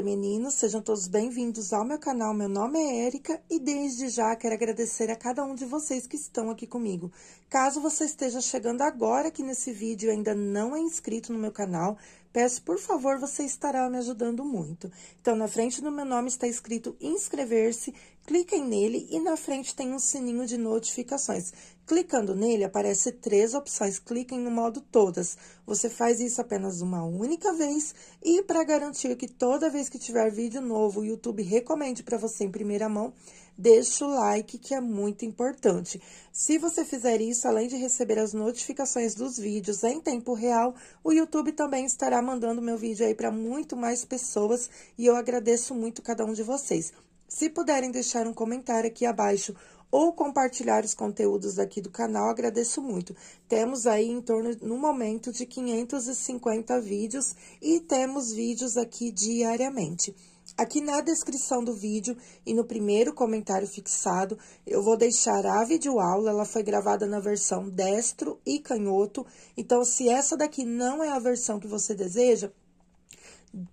e meninos, sejam todos bem-vindos ao meu canal. Meu nome é Érica e desde já quero agradecer a cada um de vocês que estão aqui comigo. Caso você esteja chegando agora aqui nesse vídeo e ainda não é inscrito no meu canal, peço por favor, você estará me ajudando muito. Então, na frente do meu nome está escrito inscrever-se, cliquem nele e na frente tem um sininho de notificações. Clicando nele, aparece três opções. Cliquem no modo todas. Você faz isso apenas uma única vez e para garantir que toda vez que tiver vídeo novo, o YouTube recomende para você em primeira mão, deixa o like que é muito importante. Se você fizer isso, além de receber as notificações dos vídeos em tempo real, o YouTube também estará mandando meu vídeo aí para muito mais pessoas e eu agradeço muito cada um de vocês. Se puderem deixar um comentário aqui abaixo ou compartilhar os conteúdos aqui do canal, agradeço muito. Temos aí em torno, no momento, de 550 vídeos e temos vídeos aqui diariamente. Aqui na descrição do vídeo e no primeiro comentário fixado, eu vou deixar a videoaula, ela foi gravada na versão destro e canhoto, então se essa daqui não é a versão que você deseja,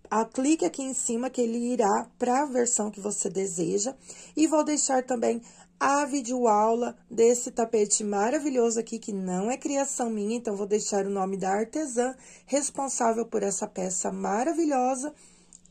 a, clique aqui em cima que ele irá para a versão que você deseja. E vou deixar também a videoaula desse tapete maravilhoso aqui, que não é criação minha, então vou deixar o nome da artesã responsável por essa peça maravilhosa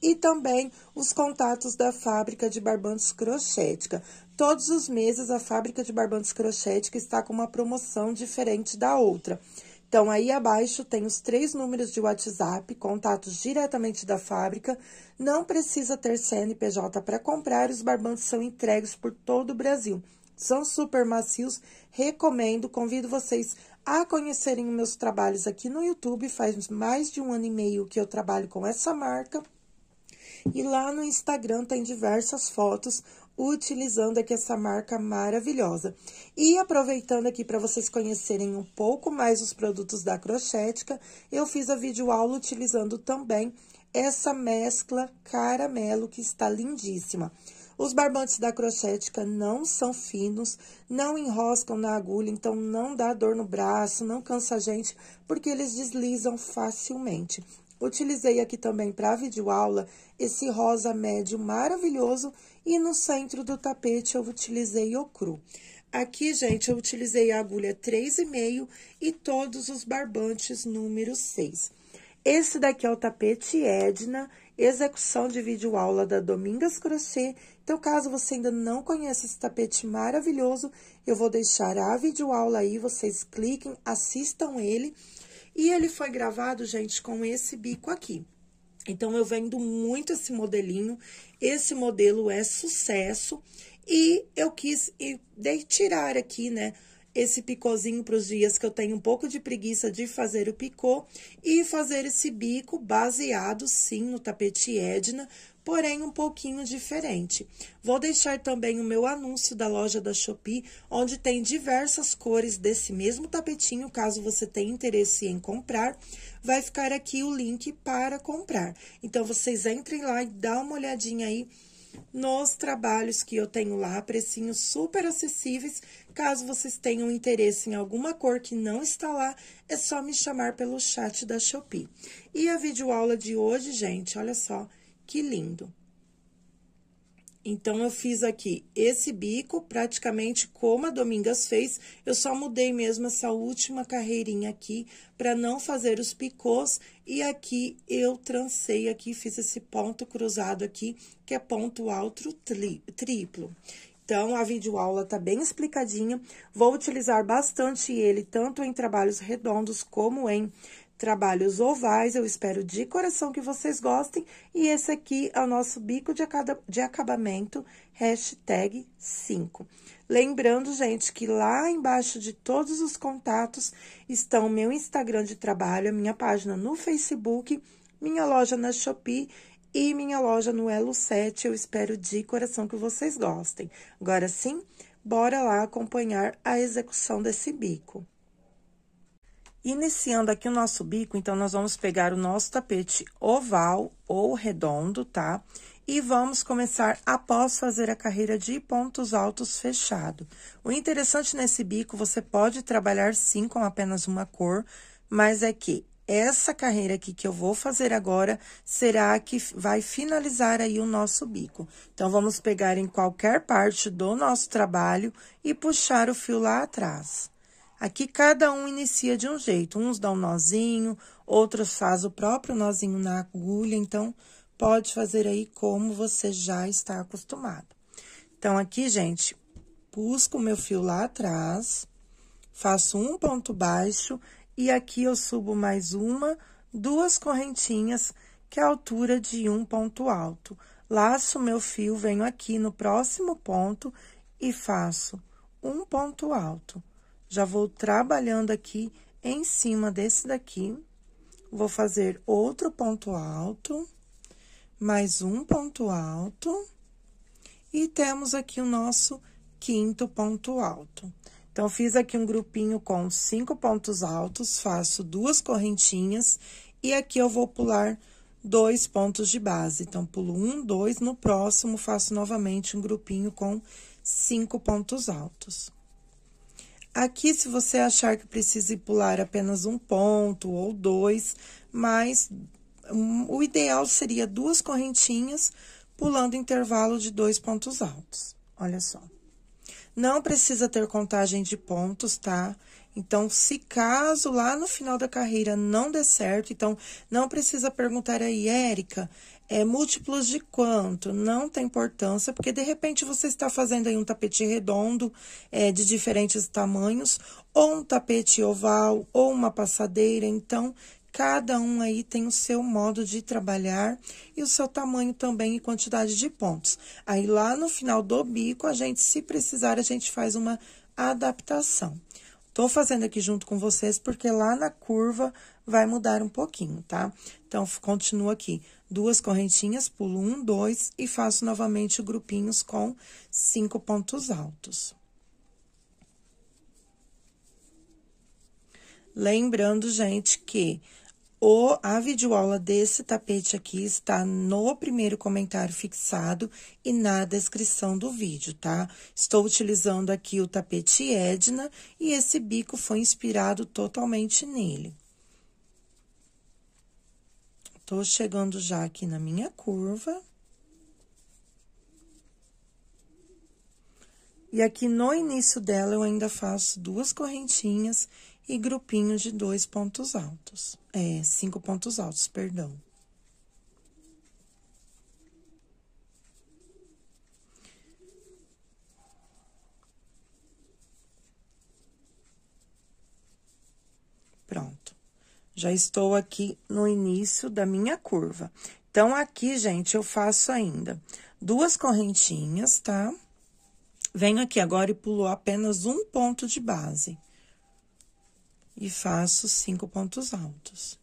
e também os contatos da fábrica de barbantes crochética. Todos os meses a fábrica de barbantes crochética está com uma promoção diferente da outra. Então, aí abaixo tem os três números de WhatsApp, contatos diretamente da fábrica. Não precisa ter CNPJ para comprar, os barbantes são entregues por todo o Brasil. São super macios, recomendo, convido vocês a conhecerem meus trabalhos aqui no YouTube. Faz mais de um ano e meio que eu trabalho com essa marca. E lá no Instagram tem diversas fotos utilizando aqui essa marca maravilhosa. E aproveitando aqui para vocês conhecerem um pouco mais os produtos da Crochética, eu fiz a videoaula utilizando também essa mescla caramelo que está lindíssima. Os barbantes da Crochética não são finos, não enroscam na agulha, então não dá dor no braço, não cansa a gente, porque eles deslizam facilmente. Utilizei aqui também para a videoaula esse rosa médio maravilhoso e no centro do tapete eu utilizei o cru. Aqui, gente, eu utilizei a agulha 3,5 e todos os barbantes número 6. Esse daqui é o tapete Edna, execução de vídeo aula da Domingas Crochê. Então, caso você ainda não conheça esse tapete maravilhoso, eu vou deixar a vídeo aula aí, vocês cliquem, assistam ele. E ele foi gravado, gente, com esse bico aqui. Então, eu vendo muito esse modelinho. Esse modelo é sucesso. E eu quis e dei tirar aqui, né? Esse picôzinho para os dias que eu tenho um pouco de preguiça de fazer o picô. E fazer esse bico baseado, sim, no tapete Edna porém um pouquinho diferente. Vou deixar também o meu anúncio da loja da Shopee, onde tem diversas cores desse mesmo tapetinho, caso você tenha interesse em comprar. Vai ficar aqui o link para comprar. Então, vocês entrem lá e dá uma olhadinha aí nos trabalhos que eu tenho lá, precinhos super acessíveis. Caso vocês tenham interesse em alguma cor que não está lá, é só me chamar pelo chat da Shopee. E a videoaula de hoje, gente, olha só, que lindo! Então, eu fiz aqui esse bico, praticamente como a Domingas fez, eu só mudei mesmo essa última carreirinha aqui, para não fazer os picôs, e aqui eu trancei aqui, fiz esse ponto cruzado aqui, que é ponto alto tri, triplo. Então, a videoaula está bem explicadinha. Vou utilizar bastante ele, tanto em trabalhos redondos como em trabalhos ovais. Eu espero de coração que vocês gostem. E esse aqui é o nosso bico de acabamento, hashtag 5. Lembrando, gente, que lá embaixo de todos os contatos estão meu Instagram de trabalho, a minha página no Facebook, minha loja na Shopee e minha loja no Elo 7. Eu espero de coração que vocês gostem. Agora sim, bora lá acompanhar a execução desse bico. Iniciando aqui o nosso bico, então, nós vamos pegar o nosso tapete oval ou redondo, tá? E vamos começar após fazer a carreira de pontos altos fechado. O interessante nesse bico, você pode trabalhar sim com apenas uma cor, mas é que essa carreira aqui que eu vou fazer agora será a que vai finalizar aí o nosso bico. Então, vamos pegar em qualquer parte do nosso trabalho e puxar o fio lá atrás. Aqui cada um inicia de um jeito. Uns dão um nozinho, outros faz o próprio nozinho na agulha. Então, pode fazer aí como você já está acostumado. Então, aqui, gente, busco o meu fio lá atrás, faço um ponto baixo e aqui eu subo mais uma, duas correntinhas, que é a altura de um ponto alto. Laço meu fio, venho aqui no próximo ponto e faço um ponto alto já vou trabalhando aqui em cima desse daqui. Vou fazer outro ponto alto, mais um ponto alto. E temos aqui o nosso quinto ponto alto. Então, fiz aqui um grupinho com cinco pontos altos, faço duas correntinhas e aqui eu vou pular dois pontos de base. Então, pulo um, dois, no próximo faço novamente um grupinho com cinco pontos altos. Aqui, se você achar que precise pular apenas um ponto ou dois, mas o ideal seria duas correntinhas pulando intervalo de dois pontos altos. Olha só. Não precisa ter contagem de pontos, tá? Então, se caso lá no final da carreira não der certo, então não precisa perguntar aí, Érica, é, múltiplos de quanto não tem importância, porque de repente você está fazendo aí um tapete redondo é, de diferentes tamanhos, ou um tapete oval, ou uma passadeira. Então, cada um aí tem o seu modo de trabalhar e o seu tamanho também e quantidade de pontos. Aí lá no final do bico, a gente, se precisar, a gente faz uma adaptação. Tô fazendo aqui junto com vocês porque lá na curva vai mudar um pouquinho, tá? Então, continua aqui duas correntinhas, pulo um, dois e faço novamente grupinhos com cinco pontos altos. Lembrando, gente, que o, a videoaula desse tapete aqui está no primeiro comentário fixado e na descrição do vídeo, tá? Estou utilizando aqui o tapete Edna e esse bico foi inspirado totalmente nele. Tô chegando já aqui na minha curva. E aqui no início dela, eu ainda faço duas correntinhas e grupinho de dois pontos altos. É, cinco pontos altos, perdão. Já estou aqui no início da minha curva. Então, aqui, gente, eu faço ainda duas correntinhas, tá? Venho aqui agora e pulo apenas um ponto de base. E faço cinco pontos altos.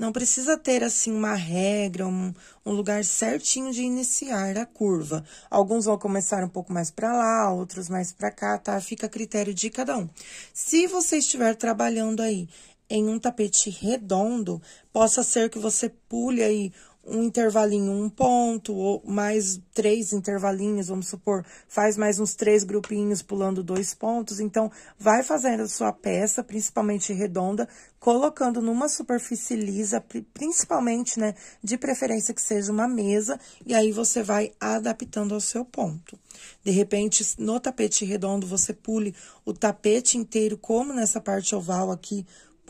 Não precisa ter assim uma regra, um, um lugar certinho de iniciar a curva. Alguns vão começar um pouco mais para lá, outros mais para cá, tá? Fica a critério de cada um. Se você estiver trabalhando aí em um tapete redondo, possa ser que você pule aí um intervalinho, um ponto, ou mais três intervalinhos, vamos supor, faz mais uns três grupinhos pulando dois pontos. Então, vai fazendo a sua peça, principalmente redonda, colocando numa superfície lisa, principalmente, né, de preferência que seja uma mesa, e aí você vai adaptando ao seu ponto. De repente, no tapete redondo, você pule o tapete inteiro, como nessa parte oval aqui,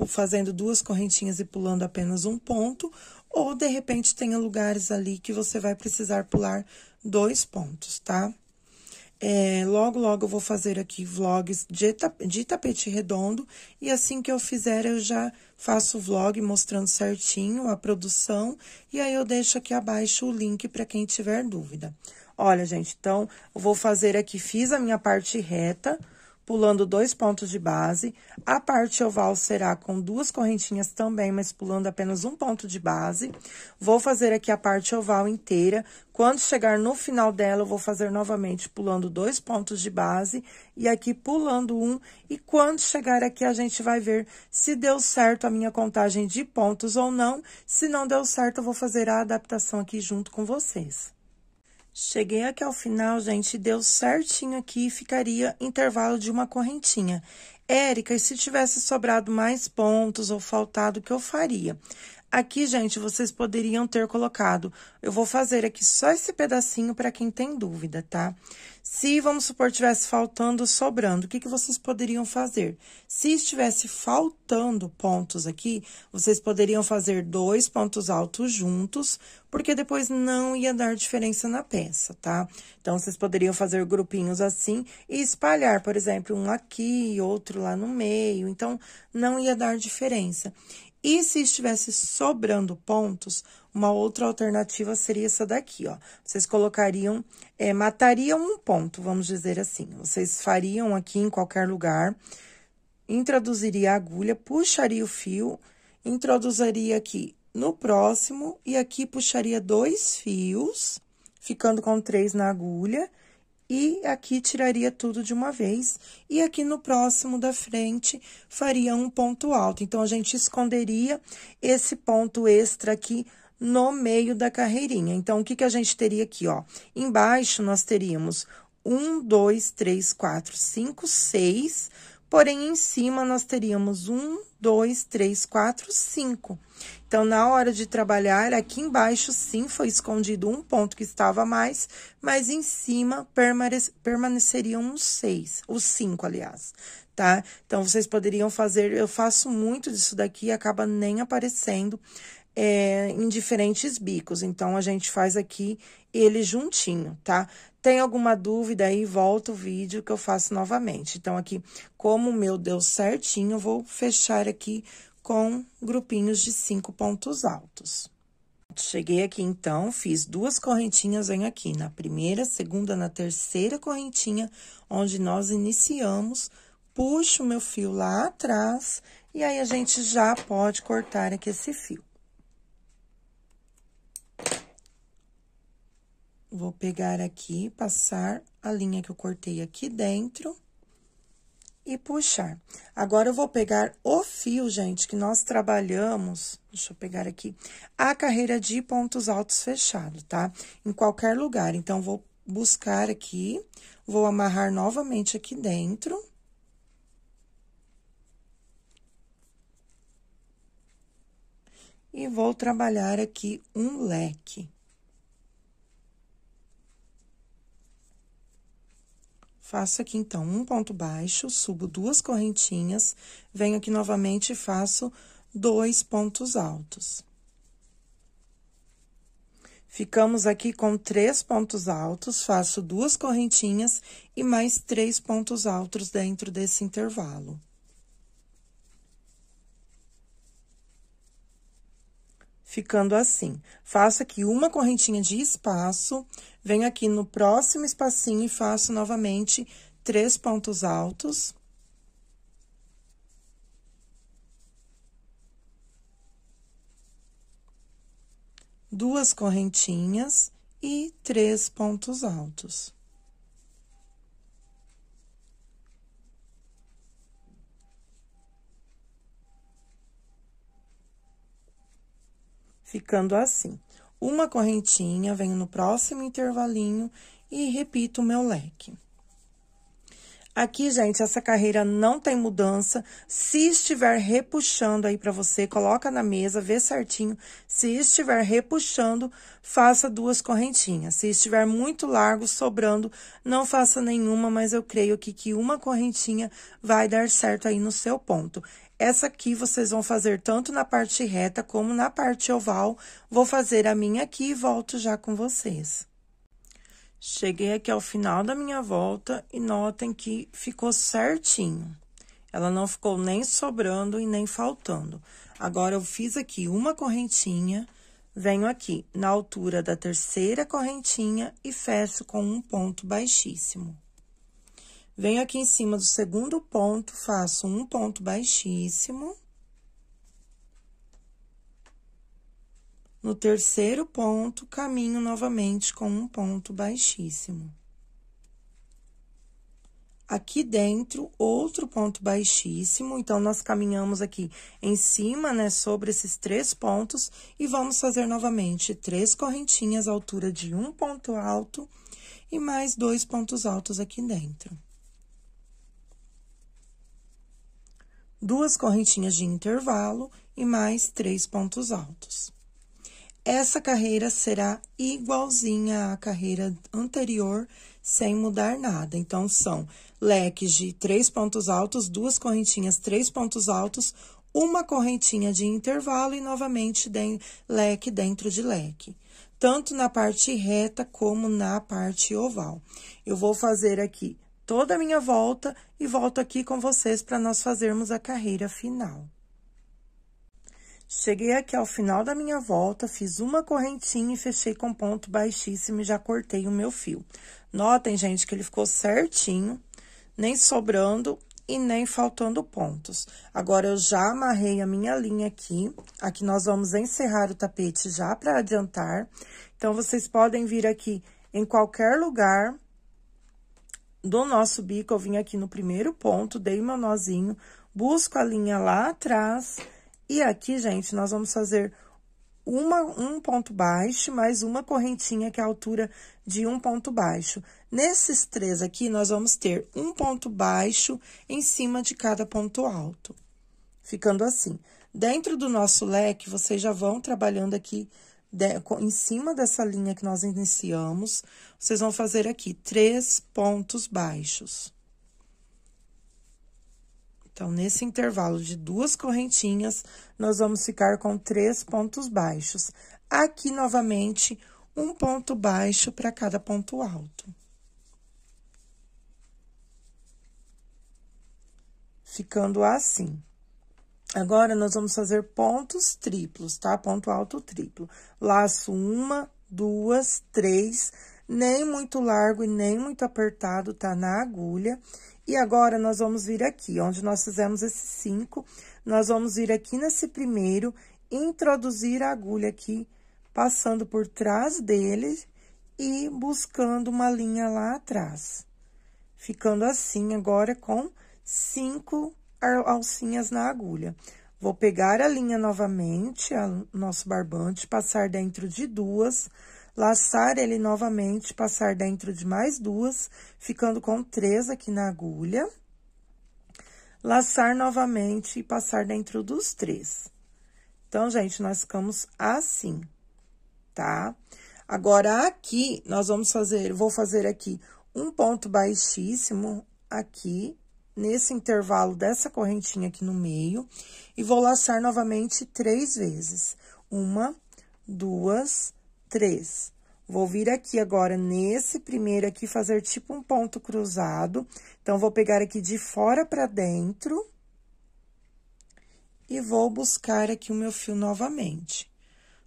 fazendo duas correntinhas e pulando apenas um ponto, ou de repente tenha lugares ali que você vai precisar pular dois pontos, tá? É, logo, logo eu vou fazer aqui vlogs de, de tapete redondo e assim que eu fizer eu já faço o vlog mostrando certinho a produção e aí eu deixo aqui abaixo o link para quem tiver dúvida. Olha, gente, então eu vou fazer aqui, fiz a minha parte reta, pulando dois pontos de base. A parte oval será com duas correntinhas também, mas pulando apenas um ponto de base. Vou fazer aqui a parte oval inteira. Quando chegar no final dela, eu vou fazer novamente pulando dois pontos de base e aqui pulando um. E quando chegar aqui, a gente vai ver se deu certo a minha contagem de pontos ou não. Se não deu certo, eu vou fazer a adaptação aqui junto com vocês. Cheguei aqui ao final, gente, deu certinho aqui, ficaria intervalo de uma correntinha. Érica, e se tivesse sobrado mais pontos ou faltado, o que eu faria? Aqui, gente, vocês poderiam ter colocado. Eu vou fazer aqui só esse pedacinho para quem tem dúvida, tá? Se, vamos supor, tivesse faltando, sobrando, o que, que vocês poderiam fazer? Se estivesse faltando pontos aqui, vocês poderiam fazer dois pontos altos juntos, porque depois não ia dar diferença na peça, tá? Então, vocês poderiam fazer grupinhos assim e espalhar, por exemplo, um aqui, outro lá no meio. Então, não ia dar diferença. E se estivesse sobrando pontos, uma outra alternativa seria essa daqui, ó. Vocês colocariam, é, matariam um ponto, vamos dizer assim. Vocês fariam aqui em qualquer lugar, introduziria a agulha, puxaria o fio, introduziria aqui no próximo e aqui puxaria dois fios, ficando com três na agulha, e aqui tiraria tudo de uma vez, e aqui no próximo da frente faria um ponto alto. Então, a gente esconderia esse ponto extra aqui no meio da carreirinha. Então, o que, que a gente teria aqui, ó? Embaixo, nós teríamos um, dois, três, quatro, cinco, seis Porém, em cima nós teríamos um, dois, três, quatro, cinco. Então, na hora de trabalhar, aqui embaixo sim foi escondido um ponto que estava mais, mas em cima permaneceriam os seis, os cinco, aliás, tá? Então, vocês poderiam fazer, eu faço muito disso daqui, acaba nem aparecendo é, em diferentes bicos. Então, a gente faz aqui ele juntinho, tá? Tem alguma dúvida aí, volta o vídeo que eu faço novamente. Então, aqui, como o meu deu certinho, vou fechar aqui com grupinhos de cinco pontos altos. Cheguei aqui, então, fiz duas correntinhas, venho aqui na primeira, segunda, na terceira correntinha, onde nós iniciamos, puxo o meu fio lá atrás, e aí a gente já pode cortar aqui esse fio. Vou pegar aqui, passar a linha que eu cortei aqui dentro e puxar. Agora, eu vou pegar o fio, gente, que nós trabalhamos, deixa eu pegar aqui, a carreira de pontos altos fechado, tá? Em qualquer lugar. Então, vou buscar aqui, vou amarrar novamente aqui dentro. E vou trabalhar aqui um leque. Faço aqui então um ponto baixo, subo duas correntinhas, venho aqui novamente e faço dois pontos altos. Ficamos aqui com três pontos altos, faço duas correntinhas e mais três pontos altos dentro desse intervalo. ficando assim. Faço aqui uma correntinha de espaço, venho aqui no próximo espacinho e faço novamente três pontos altos. Duas correntinhas e três pontos altos. ficando assim. Uma correntinha, venho no próximo intervalinho e repito o meu leque. Aqui, gente, essa carreira não tem mudança. Se estiver repuxando aí para você, coloca na mesa, vê certinho. Se estiver repuxando, faça duas correntinhas. Se estiver muito largo, sobrando, não faça nenhuma, mas eu creio que uma correntinha vai dar certo aí no seu ponto. Essa aqui vocês vão fazer tanto na parte reta como na parte oval. Vou fazer a minha aqui e volto já com vocês. Cheguei aqui ao final da minha volta e notem que ficou certinho. Ela não ficou nem sobrando e nem faltando. Agora, eu fiz aqui uma correntinha, venho aqui na altura da terceira correntinha e fecho com um ponto baixíssimo. Venho aqui em cima do segundo ponto, faço um ponto baixíssimo. No terceiro ponto, caminho novamente com um ponto baixíssimo. Aqui dentro, outro ponto baixíssimo. Então, nós caminhamos aqui em cima, né, sobre esses três pontos. E vamos fazer novamente três correntinhas altura de um ponto alto e mais dois pontos altos aqui dentro. duas correntinhas de intervalo e mais três pontos altos. Essa carreira será igualzinha à carreira anterior, sem mudar nada. Então, são leques de três pontos altos, duas correntinhas, três pontos altos, uma correntinha de intervalo e novamente de leque dentro de leque, tanto na parte reta como na parte oval. Eu vou fazer aqui toda a minha volta e volto aqui com vocês para nós fazermos a carreira final. Cheguei aqui ao final da minha volta, fiz uma correntinha e fechei com ponto baixíssimo e já cortei o meu fio. Notem, gente, que ele ficou certinho, nem sobrando e nem faltando pontos. Agora, eu já amarrei a minha linha aqui. Aqui nós vamos encerrar o tapete já para adiantar. Então, vocês podem vir aqui em qualquer lugar do nosso bico, eu vim aqui no primeiro ponto, dei meu nozinho, busco a linha lá atrás. E aqui, gente, nós vamos fazer uma, um ponto baixo, mais uma correntinha, que é a altura de um ponto baixo. Nesses três aqui, nós vamos ter um ponto baixo em cima de cada ponto alto. Ficando assim. Dentro do nosso leque, vocês já vão trabalhando aqui de, em cima dessa linha que nós iniciamos, vocês vão fazer aqui três pontos baixos. Então, nesse intervalo de duas correntinhas, nós vamos ficar com três pontos baixos. Aqui, novamente, um ponto baixo para cada ponto alto. Ficando assim. Agora, nós vamos fazer pontos triplos, tá? Ponto alto triplo. Laço uma, duas, três, nem muito largo e nem muito apertado, tá? Na agulha. E agora, nós vamos vir aqui, onde nós fizemos esses cinco, nós vamos vir aqui nesse primeiro, introduzir a agulha aqui, passando por trás dele e buscando uma linha lá atrás. Ficando assim agora com cinco alcinhas na agulha. Vou pegar a linha novamente, a nosso barbante, passar dentro de duas, laçar ele novamente, passar dentro de mais duas, ficando com três aqui na agulha. Laçar novamente e passar dentro dos três. Então, gente, nós ficamos assim, tá? Agora, aqui, nós vamos fazer, vou fazer aqui um ponto baixíssimo aqui nesse intervalo dessa correntinha aqui no meio e vou laçar novamente três vezes. Uma, duas, três. Vou vir aqui agora nesse primeiro aqui fazer tipo um ponto cruzado. Então, vou pegar aqui de fora para dentro e vou buscar aqui o meu fio novamente.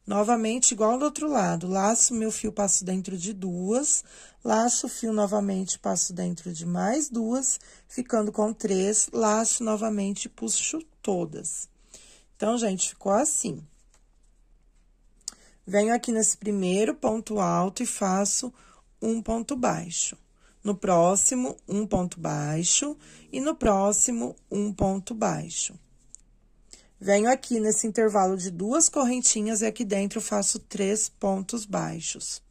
Novamente, igual do outro lado, laço meu fio, passo dentro de duas, laço o fio novamente, passo dentro de mais duas, ficando com três, laço novamente, puxo todas. Então, gente, ficou assim. Venho aqui nesse primeiro ponto alto e faço um ponto baixo. No próximo, um ponto baixo, e no próximo, um ponto baixo. Venho aqui nesse intervalo de duas correntinhas e aqui dentro faço três pontos baixos.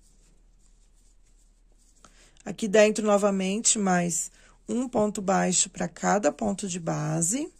Aqui dentro, novamente, mais um ponto baixo para cada ponto de base.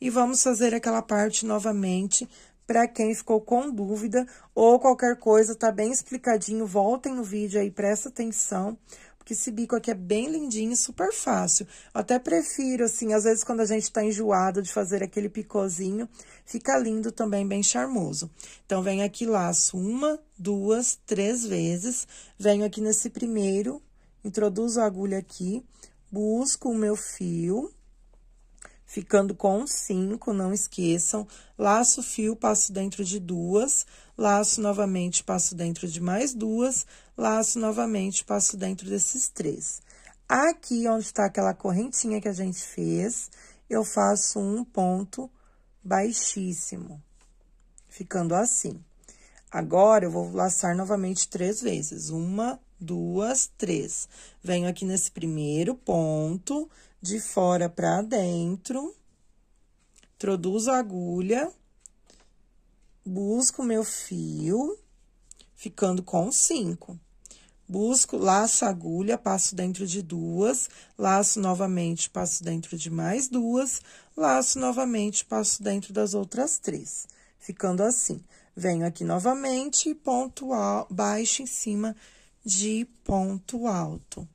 E vamos fazer aquela parte novamente para quem ficou com dúvida ou qualquer coisa, tá bem explicadinho. Voltem no vídeo aí, presta atenção que esse bico aqui é bem lindinho e super fácil. Eu até prefiro, assim, às vezes quando a gente tá enjoado de fazer aquele picôzinho, fica lindo também, bem charmoso. Então, venho aqui laço uma, duas, três vezes. Venho aqui nesse primeiro, introduzo a agulha aqui, busco o meu fio ficando com cinco, não esqueçam. Laço o fio, passo dentro de duas, laço novamente, passo dentro de mais duas, laço novamente, passo dentro desses três. Aqui, onde está aquela correntinha que a gente fez, eu faço um ponto baixíssimo, ficando assim. Agora, eu vou laçar novamente três vezes, uma, duas, três. Venho aqui nesse primeiro ponto, de fora para dentro, introduzo a agulha busco meu fio, ficando com cinco. Busco, laço a agulha, passo dentro de duas, laço novamente, passo dentro de mais duas, laço novamente, passo dentro das outras três. Ficando assim. Venho aqui novamente, ponto baixo em cima de ponto alto.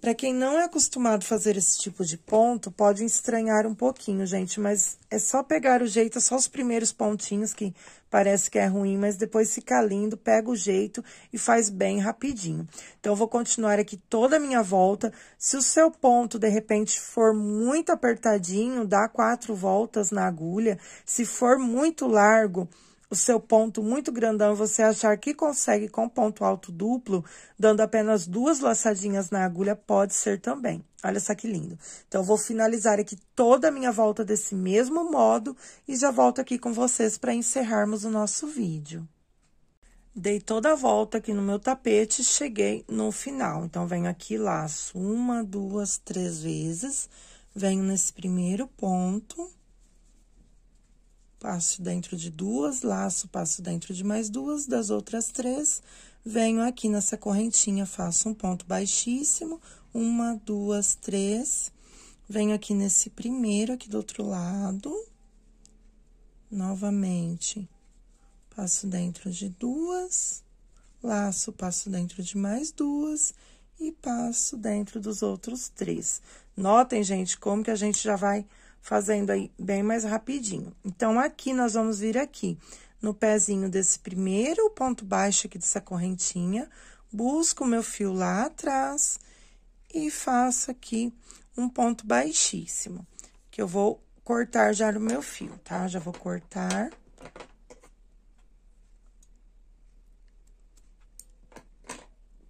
Para quem não é acostumado a fazer esse tipo de ponto, pode estranhar um pouquinho, gente, mas é só pegar o jeito, é só os primeiros pontinhos que parece que é ruim, mas depois fica lindo, pega o jeito e faz bem rapidinho. Então, eu vou continuar aqui toda a minha volta. Se o seu ponto, de repente, for muito apertadinho, dá quatro voltas na agulha. Se for muito largo, o seu ponto muito grandão, você achar que consegue com ponto alto duplo, dando apenas duas laçadinhas na agulha, pode ser também. Olha só que lindo. Então, eu vou finalizar aqui toda a minha volta desse mesmo modo e já volto aqui com vocês para encerrarmos o nosso vídeo. Dei toda a volta aqui no meu tapete, cheguei no final. Então, venho aqui, laço uma, duas, três vezes, venho nesse primeiro ponto passo dentro de duas, laço, passo dentro de mais duas, das outras três, venho aqui nessa correntinha, faço um ponto baixíssimo, uma, duas, três, venho aqui nesse primeiro aqui do outro lado, novamente, passo dentro de duas, laço, passo dentro de mais duas e passo dentro dos outros três. Notem, gente, como que a gente já vai fazendo aí bem mais rapidinho. Então, aqui nós vamos vir aqui no pezinho desse primeiro ponto baixo aqui dessa correntinha, busco o meu fio lá atrás e faço aqui um ponto baixíssimo, que eu vou cortar já o meu fio, tá? Já vou cortar.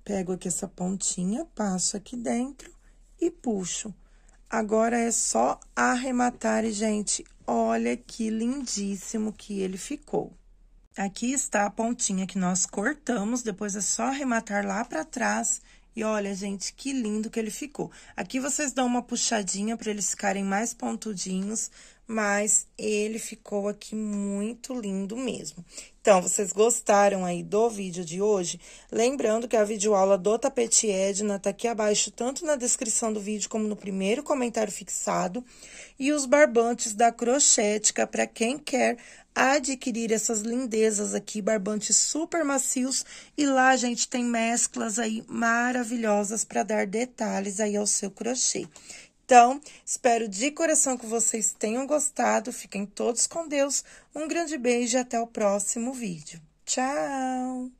Pego aqui essa pontinha, passo aqui dentro e puxo. Agora é só arrematar e, gente, olha que lindíssimo que ele ficou. Aqui está a pontinha que nós cortamos, depois é só arrematar lá para trás. E olha, gente, que lindo que ele ficou. Aqui vocês dão uma puxadinha para eles ficarem mais pontudinhos, mas ele ficou aqui muito lindo mesmo. Então, vocês gostaram aí do vídeo de hoje? Lembrando que a videoaula do tapete Edna tá aqui abaixo, tanto na descrição do vídeo como no primeiro comentário fixado. E os barbantes da Crochética, para quem quer adquirir essas lindezas aqui, barbantes super macios. E lá, gente, tem mesclas aí maravilhosas para dar detalhes aí ao seu crochê. Então, espero de coração que vocês tenham gostado. Fiquem todos com Deus. Um grande beijo e até o próximo vídeo. Tchau!